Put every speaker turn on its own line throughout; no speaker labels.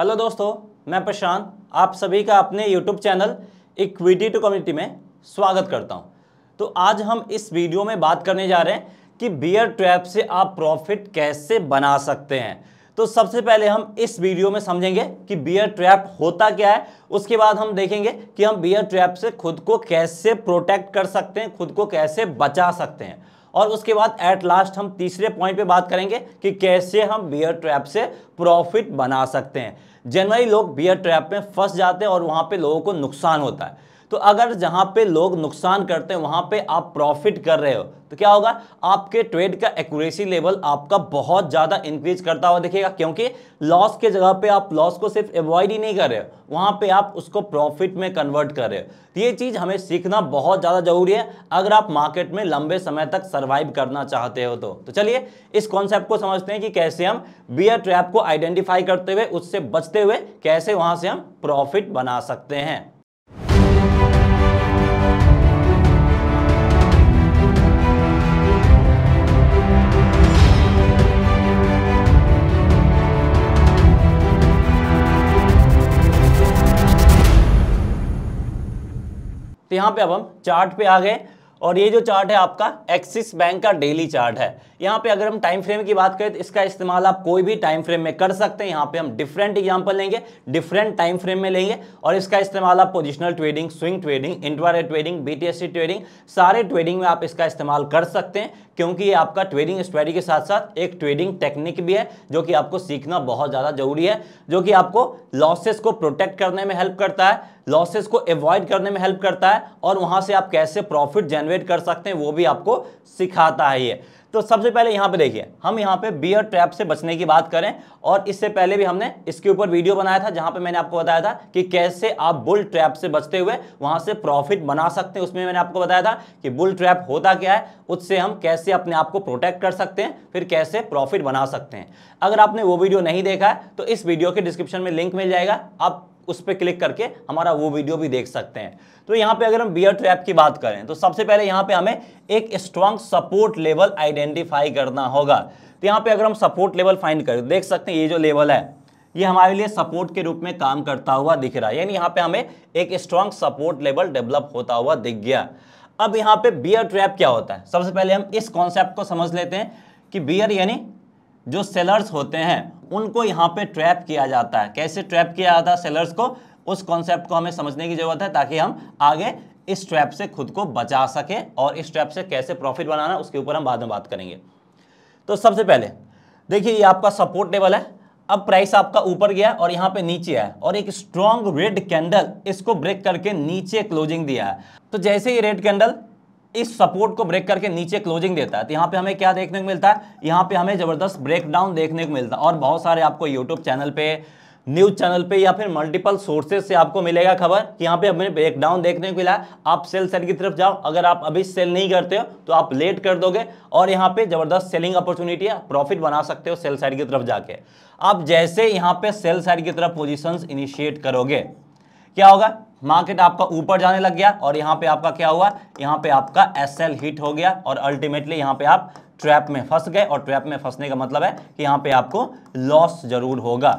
hello दोस्तों मैं प्रशांत आप सभी का अपने YouTube channel equity to community में स्वागत करता हूं तो आज हम इस वीडियो में बात करने जा रहे हैं कि बियर ट्रैप से आप प्रॉफिट कैसे बना सकते हैं तो सबसे पहले हम इस वीडियो में समझेंगे कि बियर ट्रैप होता क्या है उसके बाद हम देखेंगे कि हम बियर ट्रैप से खुद को कैसे प्रोटेक्ट कर सकते हैं खुद को कैसे बचा सकते हैं और उसके बाद एट लास्ट हम तीसरे पॉइंट पे बात करेंगे कि कैसे हम बियर ट्रैप से प्रॉफिट बना सकते हैं जनरली लोग बियर ट्रैप में फंस जाते हैं और वहाँ पे लोगों को नुकसान होता है तो अगर जहाँ पे लोग नुकसान करते हैं वहाँ पे आप प्रॉफिट कर रहे हो तो क्या होगा आपके ट्रेड का एक्यूरेसी लेवल आपका बहुत ज़्यादा इंक्रीज करता हुआ दिखेगा क्योंकि लॉस के जगह पे आप लॉस को सिर्फ एवॉइड ही नहीं कर रहे हो वहाँ पे आप उसको प्रॉफिट में कन्वर्ट कर रहे हो तो ये चीज़ हमें सीखना बहुत ज़्यादा ज़रूरी है अगर आप मार्केट में लंबे समय तक सर्वाइव करना चाहते हो तो, तो चलिए इस कॉन्सेप्ट को समझते हैं कि कैसे हम बियर ट्रैप को आइडेंटिफाई करते हुए उससे बचते हुए कैसे वहाँ से हम प्रॉफिट बना सकते हैं तो यहाँ पे अब हम चार्ट पे आ गए और ये जो चार्ट है आपका एक्सिस बैंक का डेली चार्ट है यहाँ पे अगर हम टाइम फ्रेम की बात करें तो इसका इस्तेमाल आप कोई भी टाइम फ्रेम में कर सकते हैं यहाँ पे हम डिफरेंट एग्जांपल लेंगे डिफरेंट टाइम फ्रेम में लेंगे और इसका इस्तेमाल आप पोजिशनल ट्रेडिंग स्विंग ट्रेडिंग इंटरवारे ट्रेडिंग बी ट्रेडिंग सारे ट्रेडिंग में आप इसका इस्तेमाल कर सकते हैं क्योंकि ये आपका ट्रेडिंग स्ट्रेटी के साथ साथ एक ट्रेडिंग टेक्निक भी है जो कि आपको सीखना बहुत ज़्यादा जरूरी है जो कि आपको लॉसेस को प्रोटेक्ट करने में हेल्प करता है लॉसेस को अवॉइड करने में हेल्प करता है और वहाँ से आप कैसे प्रॉफिट जनरेट कर सकते हैं वो भी आपको सिखाता है ये तो सबसे पहले यहाँ पे देखिए हम यहाँ पे बियर ट्रैप से बचने की बात करें और इससे पहले भी हमने इसके ऊपर वीडियो बनाया था जहाँ पे मैंने आपको बताया था कि कैसे आप बुल ट्रैप से बचते हुए वहाँ से प्रॉफिट बना सकते हैं उसमें मैंने आपको बताया था कि बुल ट्रैप होता क्या है उससे हम कैसे अपने आप को प्रोटेक्ट कर सकते हैं फिर कैसे प्रॉफिट बना सकते हैं अगर आपने वो वीडियो नहीं देखा है तो इस वीडियो के डिस्क्रिप्शन में लिंक मिल जाएगा आप उस पर क्लिक करके हमारा वो वीडियो भी देख सकते हैं तो यहाँ पे अगर हम बियर ट्रैप की बात करें तो सबसे पहले यहाँ पे हमें एक स्ट्रॉन्ग सपोर्ट लेवल आइडेंटिफाई करना होगा तो यहाँ पे अगर हम सपोर्ट लेवल फाइंड करें देख सकते हैं ये जो लेवल है ये हमारे लिए सपोर्ट के रूप में काम करता हुआ दिख रहा है यानी यहाँ पे हमें एक स्ट्रॉन्ग सपोर्ट लेवल डेवलप होता हुआ दिख गया अब यहाँ पे बियर ट्रैप क्या होता है सबसे पहले हम इस कॉन्सेप्ट को समझ लेते हैं कि बियर यानी जो सेलर्स होते हैं उनको यहाँ पे ट्रैप किया जाता है कैसे ट्रैप किया जाता है सेलर्स को उस कॉन्सेप्ट को हमें समझने की ज़रूरत है ताकि हम आगे इस ट्रैप से खुद को बचा सके और इस ट्रैप से कैसे प्रॉफिट बनाना उसके ऊपर हम बाद में बात करेंगे तो सबसे पहले देखिए ये आपका सपोर्ट लेवल है अब प्राइस आपका ऊपर गया और यहाँ पे नीचे है और एक स्ट्रॉन्ग रेड कैंडल इसको ब्रेक करके नीचे क्लोजिंग दिया है तो जैसे ही रेड कैंडल इस सपोर्ट को ब्रेक करके नीचे क्लोजिंग देता है तो यहाँ पे हमें क्या देखने को मिलता है यहाँ पे हमें जबरदस्त ब्रेकडाउन देखने को मिलता है और बहुत सारे आपको यूट्यूब चैनल पे न्यूज चैनल पे या फिर मल्टीपल सोर्सेज से आपको मिलेगा खबर कि यहाँ पे हमें ब्रेकडाउन देखने को मिला है आप सेल सेल की तरफ जाओ अगर आप अभी सेल नहीं करते हो तो आप लेट कर दोगे और यहाँ पे जबरदस्त सेलिंग अपॉर्चुनिटी है प्रॉफिट बना सकते हो सेल साइड की तरफ जाके आप जैसे यहाँ पे सेल साइड की तरफ पोजिशन इनिशिएट करोगे क्या होगा मार्केट आपका ऊपर जाने लग गया और यहाँ पे आपका क्या हुआ यहाँ पे आपका एस हिट हो गया और अल्टीमेटली यहाँ पे आप ट्रैप में फंस गए और ट्रैप में फंसने का मतलब है कि यहाँ पे आपको लॉस जरूर होगा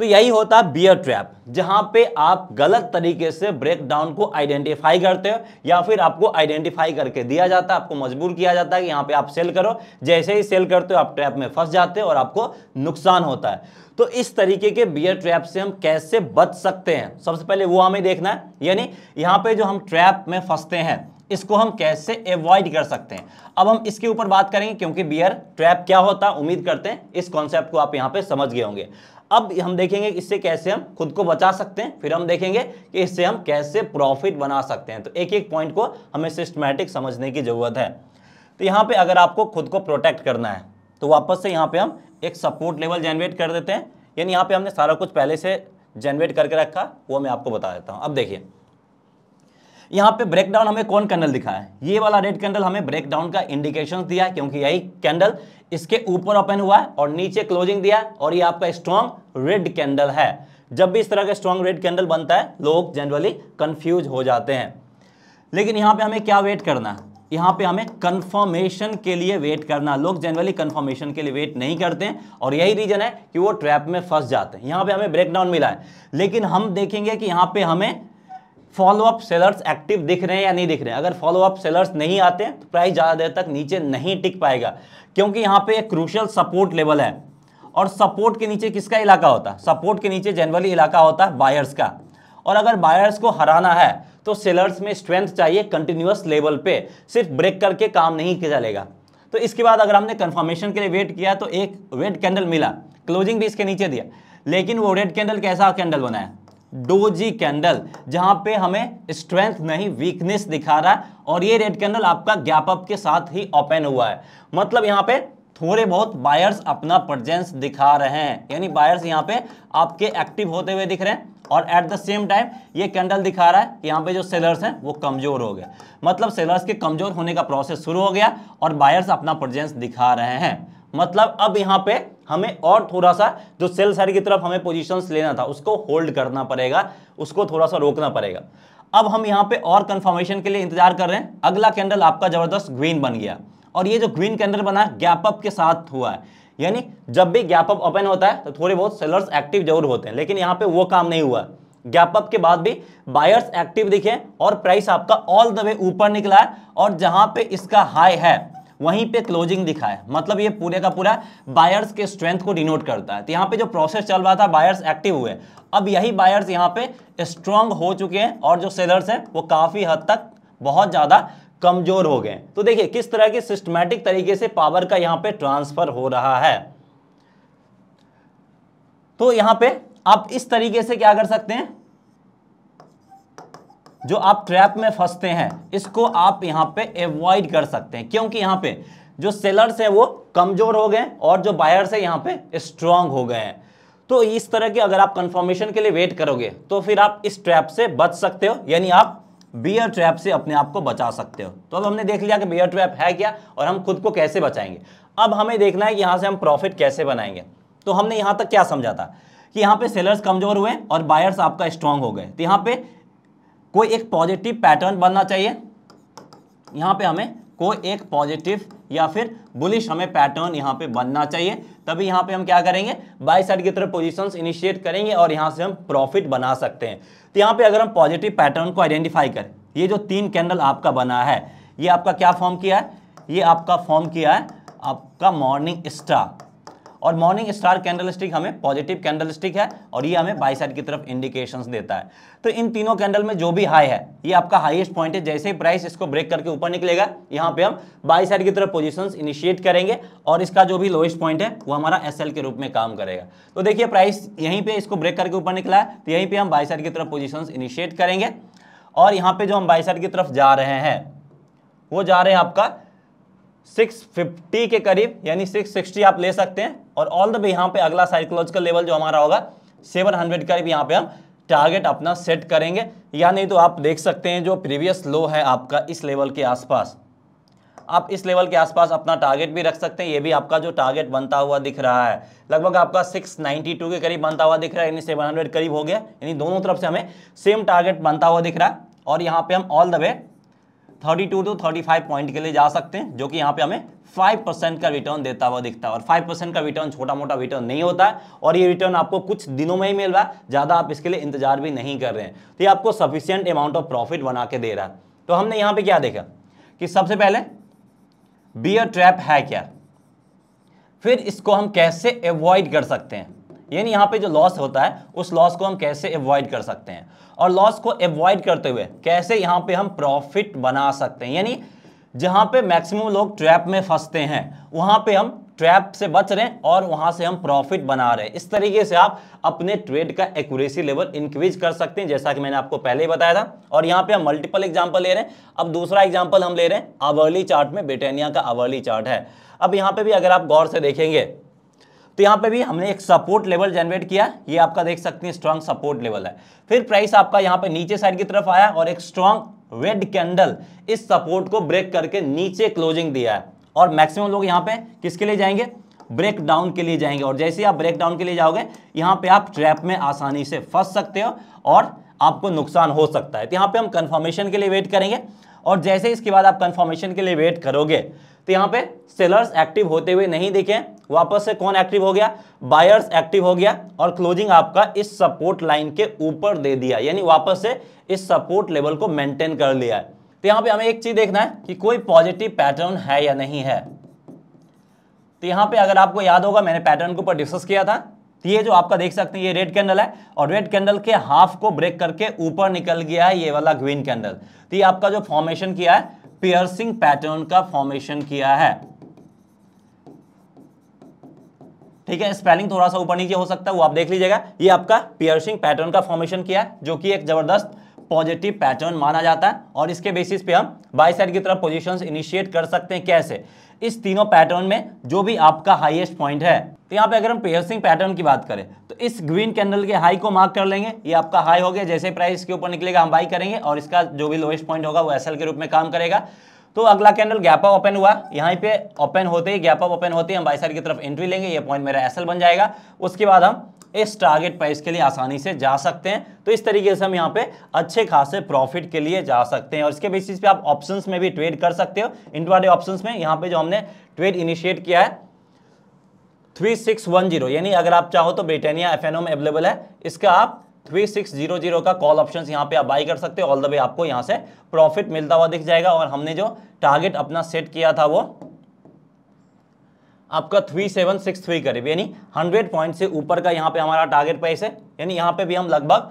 तो यही होता है बियर ट्रैप जहां पे आप गलत तरीके से ब्रेक डाउन को आइडेंटिफाई करते हो या फिर आपको आइडेंटिफाई करके दिया जाता है आपको मजबूर किया जाता है कि यहाँ पे आप सेल करो जैसे ही सेल करते हो आप ट्रैप में फंस जाते हो और आपको नुकसान होता है तो इस तरीके के बियर ट्रैप से हम कैसे बच सकते हैं सबसे पहले वो हमें देखना है यानी यहाँ पे जो हम ट्रैप में फंसते हैं इसको हम कैसे अवॉइड कर सकते हैं अब हम इसके ऊपर बात करेंगे क्योंकि बियर ट्रैप क्या होता है उम्मीद करते हैं इस कॉन्सेप्ट को आप यहाँ पे समझ गए होंगे अब हम देखेंगे इससे कैसे हम खुद को बचा सकते हैं फिर हम देखेंगे कि इससे हम कैसे प्रॉफिट बना सकते हैं तो एक एक पॉइंट को हमें सिस्टमेटिक समझने की ज़रूरत है तो यहाँ पे अगर आपको खुद को प्रोटेक्ट करना है तो वापस से यहाँ पे हम एक सपोर्ट लेवल जनरेट कर देते हैं यानी यहाँ पे हमने सारा कुछ पहले से जनरेट करके रखा वो मैं आपको बता देता हूँ अब देखिए यहाँ पे ब्रेकडाउन हमें कौन कैंडल दिखा है ये वाला रेड कैंडल हमें ब्रेकडाउन का इंडिकेशन दिया है क्योंकि यही कैंडल इसके ऊपर ओपन हुआ है और नीचे क्लोजिंग दिया है और ये आपका स्ट्रॉन्ग रेड कैंडल है जब भी इस तरह का स्ट्रॉन्ग रेड कैंडल बनता है लोग जनरली कन्फ्यूज हो जाते हैं लेकिन यहाँ पे हमें क्या वेट करना है यहाँ पे हमें कंफर्मेशन के लिए वेट करना लोग जनरली कंफर्मेशन के लिए वेट नहीं करते हैं और यही रीजन है कि वो ट्रैप में फंस जाते हैं यहाँ पे हमें ब्रेकडाउन मिला है लेकिन हम देखेंगे कि यहाँ पे हमें फॉलोअप सेलर्स एक्टिव दिख रहे हैं या नहीं दिख रहे हैं अगर फॉलो अप सेलर्स नहीं आते तो प्राइस ज़्यादा देर तक नीचे नहीं टिक पाएगा क्योंकि यहाँ पे एक क्रूशल सपोर्ट लेवल है और सपोर्ट के नीचे किसका इलाका होता है सपोर्ट के नीचे जनरली इलाका होता है बायर्स का और अगर बायर्स को हराना है तो सेलर्स में स्ट्रेंथ चाहिए कंटिन्यूस लेवल पे सिर्फ ब्रेक करके काम नहीं किया जाएगा तो इसके बाद अगर हमने कन्फर्मेशन के लिए वेट किया तो एक रेड कैंडल मिला क्लोजिंग भी इसके नीचे दिया लेकिन वो रेड कैंडल कैसा कैंडल बनाया डोजी कैंडल जहां पे हमें स्ट्रेंथ नहीं वीकनेस दिखा रहा है और ये रेड कैंडल आपका गैप अप के साथ ही ओपन हुआ है मतलब यहाँ पे थोड़े बहुत बायर्स अपना प्रजेंस दिखा रहे हैं यानी बायर्स यहाँ पे आपके एक्टिव होते हुए दिख रहे हैं और एट द सेम टाइम ये कैंडल दिखा रहा है कि यहाँ पे जो सेलर्स हैं वो कमज़ोर हो गया मतलब सेलर्स के कमज़ोर होने का प्रोसेस शुरू हो गया और बायर्स अपना प्रजेंस दिखा रहे हैं मतलब अब यहाँ पे हमें और थोड़ा सा जो सेल साइड की तरफ हमें पोजीशंस लेना था उसको होल्ड करना पड़ेगा उसको थोड़ा सा रोकना पड़ेगा अब हम यहाँ पे और कंफर्मेशन के लिए इंतजार कर रहे हैं अगला कैंडल आपका जबरदस्त ग्रीन बन गया और ये जो ग्रीन कैंडल बना गैप अप के साथ हुआ है यानी जब भी गैप अप ओपन होता है तो थोड़े बहुत सेलर्स एक्टिव जरूर होते हैं लेकिन यहाँ पे वो काम नहीं हुआ गैप अप के बाद भी बायर्स एक्टिव दिखे और प्राइस आपका ऑल द वे ऊपर निकला है और जहां पे इसका हाई है वहीं पे क्लोजिंग दिखा है मतलब ये पूरे का पूरा बायर्स के स्ट्रेंथ को डिनोट करता है तो यहाँ पे जो प्रोसेस चल रहा था बायर्स एक्टिव हुए अब यही बायर्स यहाँ पे स्ट्रांग हो चुके हैं और जो सेलर्स हैं वो काफ़ी हद तक बहुत ज़्यादा कमज़ोर हो गए तो देखिए किस तरह के सिस्टमैटिक तरीके से पावर का यहाँ पर ट्रांसफ़र हो रहा है तो यहाँ पे आप इस तरीके से क्या कर सकते हैं जो आप ट्रैप में फंसते हैं इसको आप यहाँ पे एवॉइड कर सकते हैं क्योंकि यहाँ पे जो सेलर्स हैं वो कमज़ोर हो गए और जो बायर्स हैं यहाँ पे स्ट्रांग हो गए हैं तो इस तरह के अगर आप कंफर्मेशन के लिए वेट करोगे तो फिर आप इस ट्रैप से बच सकते हो यानी आप बियर ट्रैप से अपने आप को बचा सकते हो तो अब हमने देख लिया कि बियर ट्रैप है क्या और हम खुद को कैसे बचाएंगे अब हमें देखना है कि यहाँ से हम प्रॉफिट कैसे बनाएंगे तो हमने यहाँ तक क्या समझा था कि यहाँ पे सेलर्स कमजोर हुए और बायर्स आपका स्ट्रांग हो गए तो यहाँ पे कोई एक पॉजिटिव पैटर्न बनना चाहिए यहाँ पे हमें कोई एक पॉजिटिव या फिर बुलिश हमें पैटर्न यहाँ पे बनना चाहिए तभी यहाँ पे हम क्या करेंगे बाई साइड की तरफ पोजीशंस इनिशिएट करेंगे और यहाँ से हम प्रॉफिट बना सकते हैं तो यहाँ पे अगर हम पॉजिटिव पैटर्न को आइडेंटिफाई करें ये जो तीन कैंडल आपका बना है ये आपका क्या फॉर्म किया है ये आपका फॉर्म किया है आपका मॉर्निंग स्टार और मॉर्निंग स्टार कैंडल स्टिक हमें पॉजिटिव कैंडल स्टिक है और ये हमें बाई साइड की तरफ इंडिकेशंस देता है तो इन तीनों कैंडल में जो भी हाई है ये आपका हाईएस्ट पॉइंट है जैसे ही प्राइस इसको ब्रेक करके ऊपर निकलेगा यहाँ पे हम बाई साइड की तरफ पोजिशन इनिशिएट करेंगे और इसका जो भी लोएस्ट पॉइंट है वो हमारा एस के रूप में काम करेगा तो देखिए प्राइस यहीं पर इसको ब्रेक करके ऊपर निकला है तो यहीं पर हम बाई साइड की तरफ पोजिशन इनिशिएट करेंगे और यहाँ पे जो हम बाई साइड की तरफ जा रहे हैं वो जा रहे हैं आपका 650 के करीब यानी 660 आप ले सकते हैं और ऑल द वे यहाँ पे अगला साइकोलॉजिकल लेवल जो हमारा होगा 700 करीब यहाँ पे हम टारगेट अपना सेट करेंगे या नहीं तो आप देख सकते हैं जो प्रीवियस लो है आपका इस लेवल के आसपास आप इस लेवल के आसपास अपना टारगेट भी रख सकते हैं ये भी आपका जो टारगेट बनता हुआ दिख रहा है लगभग आपका 692 के करीब बनता हुआ दिख रहा है यानी 700 करीब हो गया यानी दोनों तरफ से हमें सेम टारगेट बनता हुआ दिख रहा है और यहाँ पे हम all the way thirty two to thirty five point के लिए जा सकते हैं जो कि यहाँ पे हमें फाइव परसेंट का रिटर्न देता हुआ दिखता है और फाइव परसेंट का रिटर्न छोटा मोटा रिटर्न नहीं होता है और ये रिटर्न आपको कुछ दिनों में ही मिल रहा है ज़्यादा आप इसके लिए इंतजार भी नहीं कर रहे हैं तो ये आपको सफिशियंट अमाउंट ऑफ प्रॉफिट बना के दे रहा है तो हमने यहाँ पर क्या देखा कि सबसे पहले बियर ट्रैप है क्या फिर इसको हम कैसे अवॉइड कर सकते हैं यानी यहाँ पे जो लॉस होता है उस लॉस को हम कैसे अवॉइड कर सकते हैं और लॉस को एवॉइड करते हुए कैसे यहाँ पे हम प्रॉफिट बना सकते हैं यानी जहाँ पे मैक्सिमम लोग ट्रैप में फंसते हैं वहाँ पे हम ट्रैप से बच रहे हैं और वहाँ से हम प्रॉफिट बना रहे हैं इस तरीके से आप अपने ट्रेड का एक्यूरेसी लेवल इंक्रीज कर सकते हैं जैसा कि मैंने आपको पहले ही बताया था और यहाँ पे हम मल्टीपल एग्जांपल ले रहे हैं अब दूसरा एग्जांपल हम ले रहे हैं अवर्ली चार्ट में ब्रिटेनिया का अवर्ली चार्ट है अब यहाँ पे भी अगर आप गौर से देखेंगे तो यहाँ पे भी हमने एक सपोर्ट लेवल जनरेट किया ये आपका देख सकते हैं स्ट्रांग सपोर्ट लेवल है फिर प्राइस आपका यहाँ पे नीचे साइड की तरफ आया और एक स्ट्रांग रेड कैंडल इस सपोर्ट को ब्रेक करके नीचे क्लोजिंग दिया है और मैक्सिमम लोग यहाँ पे किसके लिए जाएंगे ब्रेक डाउन के लिए जाएंगे और जैसे ही आप ब्रेक डाउन के लिए जाओगे यहाँ पे आप ट्रैप में आसानी से फंस सकते हो और आपको नुकसान हो सकता है तो यहाँ पे हम कंफर्मेशन के लिए वेट करेंगे और जैसे इसके बाद आप कंफर्मेशन के लिए वेट करोगे तो यहाँ पे सेलर्स एक्टिव होते हुए नहीं दिखे वापस से कौन एक्टिव हो गया बायर्स एक्टिव हो गया और क्लोजिंग आपका इस सपोर्ट लाइन के ऊपर दे दिया यानी वापस से इस सपोर्ट लेवल को मेंटेन कर लिया है तो यहां पे हमें एक चीज़ देखना है कि कोई पॉजिटिव पैटर्न है या नहीं है तो यहां पे अगर आपको याद होगा मैंने पैटर्न के ऊपर डिस्कस किया था तो ये जो आपका देख सकते हैं ये रेड कैंडल है और रेड कैंडल के हाफ को ब्रेक करके ऊपर निकल गया है ये वाला ग्रीन कैंडल तो ये आपका जो फॉर्मेशन किया है पियर्सिंग पैटर्न का फॉर्मेशन किया है ठीक है स्पेलिंग थोड़ा सा ऊपर नीचे हो सकता है वो आप देख लीजिएगा ये आपका पियर्सिंग पैटर्न का फॉर्मेशन किया है जो कि एक जबरदस्त पॉजिटिव पैटर्न माना जाता है और इसके बेसिस पे हम बाई साइड की तरफ पोजिशन इनिशिएट कर सकते हैं कैसे इस तीनों पैटर्न में जो भी आपका हाईएस्ट पॉइंट है तो यहाँ पे अगर हम पेयर्सिंग पैटर्न की बात करें तो इस ग्रीन कैंडल के हाई को मार्क कर लेंगे ये आपका हाई हो गया जैसे प्राइस के ऊपर निकलेगा हम बाई करेंगे और इसका जो भी लोएस्ट पॉइंट होगा वो एसएल के रूप में काम करेगा तो अगला कैंडल गैप अप ओपन हुआ यहाँ पे ओपन होते ही गैप अप ओपन होते ही हम बाई साइड की तरफ एंट्री लेंगे ये पॉइंट मेरा एसल बन जाएगा उसके बाद हम इस टारगेट प्राइस के लिए आसानी से जा सकते हैं तो इस तरीके से हम यहाँ पे अच्छे खासे प्रॉफिट के लिए जा सकते हैं और इसके बेसिस पे आप ऑप्शंस में भी ट्रेड कर सकते हो इंटरवाडे ऑप्शंस में यहाँ पे जो हमने ट्रेड इनिशिएट किया है थ्री सिक्स वन जीरो यानी अगर आप चाहो तो ब्रिटानिया एफ में अवेलेबल है इसका आप थ्री सिक्स जीरो जीरो का कॉल ऑप्शन यहाँ पे आप बाई कर सकते हो ऑल द वे आपको यहाँ से प्रॉफिट मिलता हुआ दिख जाएगा और हमने जो टारगेट अपना सेट किया था वो आपका थ्री सेवन सिक्स थ्री करीब यानी हंड्रेड पॉइंट से ऊपर का यहाँ पे हमारा टारगेट प्राइस है यानी यहाँ पे भी हम लगभग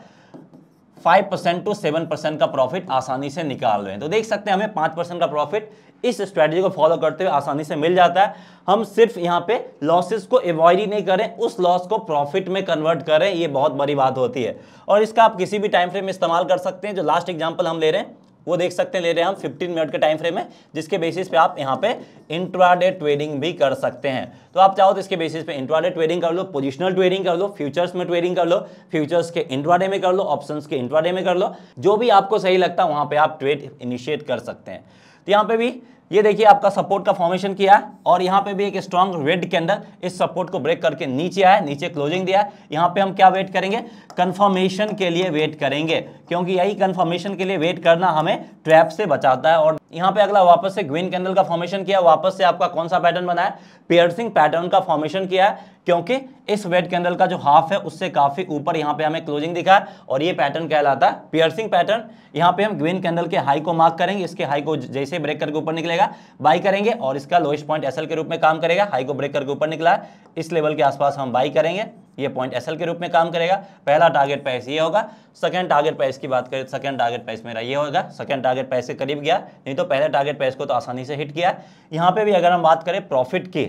five percent to seven percent का प्रॉफिट आसानी से निकाल रहे हैं तो देख सकते हैं हमें पांच परसेंट का प्रॉफिट इस स्ट्रेटजी को फॉलो करते हुए आसानी से मिल जाता है हम सिर्फ यहाँ पे लॉसेस को एवॉइड ही नहीं करें उस लॉस को प्रॉफिट में कन्वर्ट करें ये बहुत बड़ी बात होती है और इसका आप किसी भी टाइम फ्रेम में इस्तेमाल कर सकते हैं जो लास्ट एग्जाम्पल हम ले रहे हैं वो देख सकते हैं ले रहे हैं हम 15 मिनट के टाइम फ्रेम में जिसके बेसिस पे आप यहाँ पे इंट्राडे ट्रेडिंग भी कर सकते हैं तो आप चाहो तो इसके बेसिस पे इंट्राडे ट्रेडिंग कर लो पोजिशनल ट्रेडिंग कर लो फ्यूचर्स में ट्रेडिंग कर लो फ्यूचर्स के इंट्राडे में कर लो ऑप्शंस के इंट्राडे में कर लो जो भी आपको सही लगता है वहाँ पर आप ट्रेड इनिशिएट कर सकते हैं तो यहाँ पर भी ये देखिए आपका सपोर्ट का फॉर्मेशन किया है और यहाँ पे भी एक स्ट्रॉन्ग रेड के अंदर इस सपोर्ट को ब्रेक करके नीचे आया नीचे क्लोजिंग दिया है यहाँ पे हम क्या वेट करेंगे कंफर्मेशन के लिए वेट करेंगे क्योंकि यही कंफर्मेशन के लिए वेट करना हमें ट्रैप से बचाता है और यहां पे अगला वापस से ग्रीन कैंडल का फॉर्मेशन किया वापस से आपका कौन सा पैटर्न बनाया है पियर्सिंग पैटर्न का फॉर्मेशन किया है क्योंकि इस वेट कैंडल का जो हाफ है उससे काफी ऊपर यहाँ पे हमें क्लोजिंग दिखा है और ये पैटर्न कहलाता है पियर्सिंग पैटर्न यहाँ पे हम ग्रीन कैंडल के हाई को मार्क करेंगे इसके हाई को जैसे ब्रेक करके ऊपर निकलेगा बाई करेंगे और इसका लोएस्ट पॉइंट एसएल के रूप में काम करेगा हाई को ब्रेक करके ऊपर निकला है इस लेवल के आसपास हम बाई करेंगे ये पॉइंट एसएल के रूप में काम करेगा पहला टारगेट प्राइस ये होगा सेकंड टारगेट प्राइस की बात करें सेकंड टारगेट प्राइस मेरा ये होगा सेकेंड टारगेट प्राइस से करीब गया नहीं तो पहले टारगेट प्राइस को तो आसानी से हिट किया यहाँ पर भी अगर हम बात करें प्रॉफिट की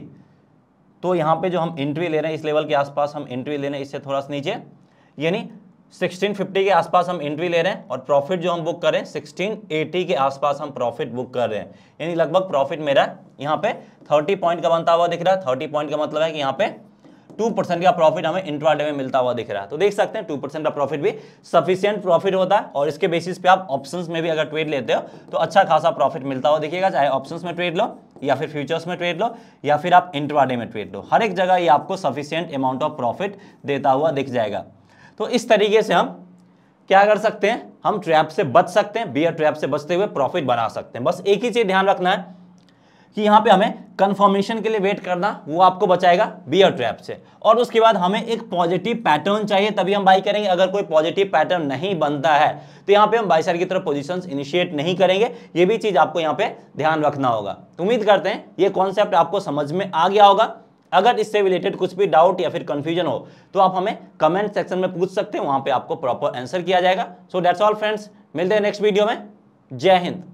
तो यहाँ पर जो हम इंट्री ले रहे हैं इस लेवल के आसपास हम इंट्री ले रहे हैं इससे थोड़ा सा नीचे यानी 1650 के आसपास हम एंट्री ले रहे हैं और प्रॉफिट जो हम बुक करें 1680 के आसपास हम प्रॉफिट बुक कर रहे हैं यानी लगभग प्रॉफिट मेरा यहाँ पे 30 पॉइंट का बनता हुआ दिख रहा है 30 पॉइंट का मतलब है कि यहाँ पे टू परसेंट का प्रॉफिट हमें इंट्राडे में मिलता हुआ दिख रहा है तो देख सकते हैं टू परसेंट का प्रॉफिट भी सफिशियंट प्रॉफिट होता है और इसके बेसिस पे आप ऑप्शंस में भी अगर ट्रेड लेते हो तो अच्छा खासा प्रॉफिट मिलता हुआ दिखेगा चाहे ऑप्शंस में ट्रेड लो या फिर फ्यूचर्स में ट्रेड लो या फिर आप इंट्राडे में ट्रेड लो हर एक जगह ये आपको सफिशियंट अमाउंट ऑफ प्रॉफिट देता हुआ दिख जाएगा तो इस तरीके से हम क्या कर सकते हैं हम ट्रैप से बच सकते हैं बियर ट्रैप से बचते हुए प्रॉफिट बना सकते हैं बस एक ही चीज़ ध्यान रखना है कि यहाँ पे हमें कन्फर्मेशन के लिए वेट करना वो आपको बचाएगा बियर ट्रैप से और उसके बाद हमें एक पॉजिटिव पैटर्न चाहिए तभी हम बाई करेंगे अगर कोई पॉजिटिव पैटर्न नहीं बनता है तो यहाँ पे हम बाई साइड की तरफ पोजीशंस इनिशिएट नहीं करेंगे ये भी चीज़ आपको यहाँ पे ध्यान रखना होगा उम्मीद करते हैं ये कॉन्सेप्ट आपको समझ में आ गया होगा अगर इससे रिलेटेड कुछ भी डाउट या फिर कंफ्यूजन हो तो आप हमें कमेंट सेक्शन में पूछ सकते हैं वहाँ पे आपको प्रॉपर आंसर किया जाएगा सो डेट्स ऑल फ्रेंड्स मिलते हैं नेक्स्ट वीडियो में जय हिंद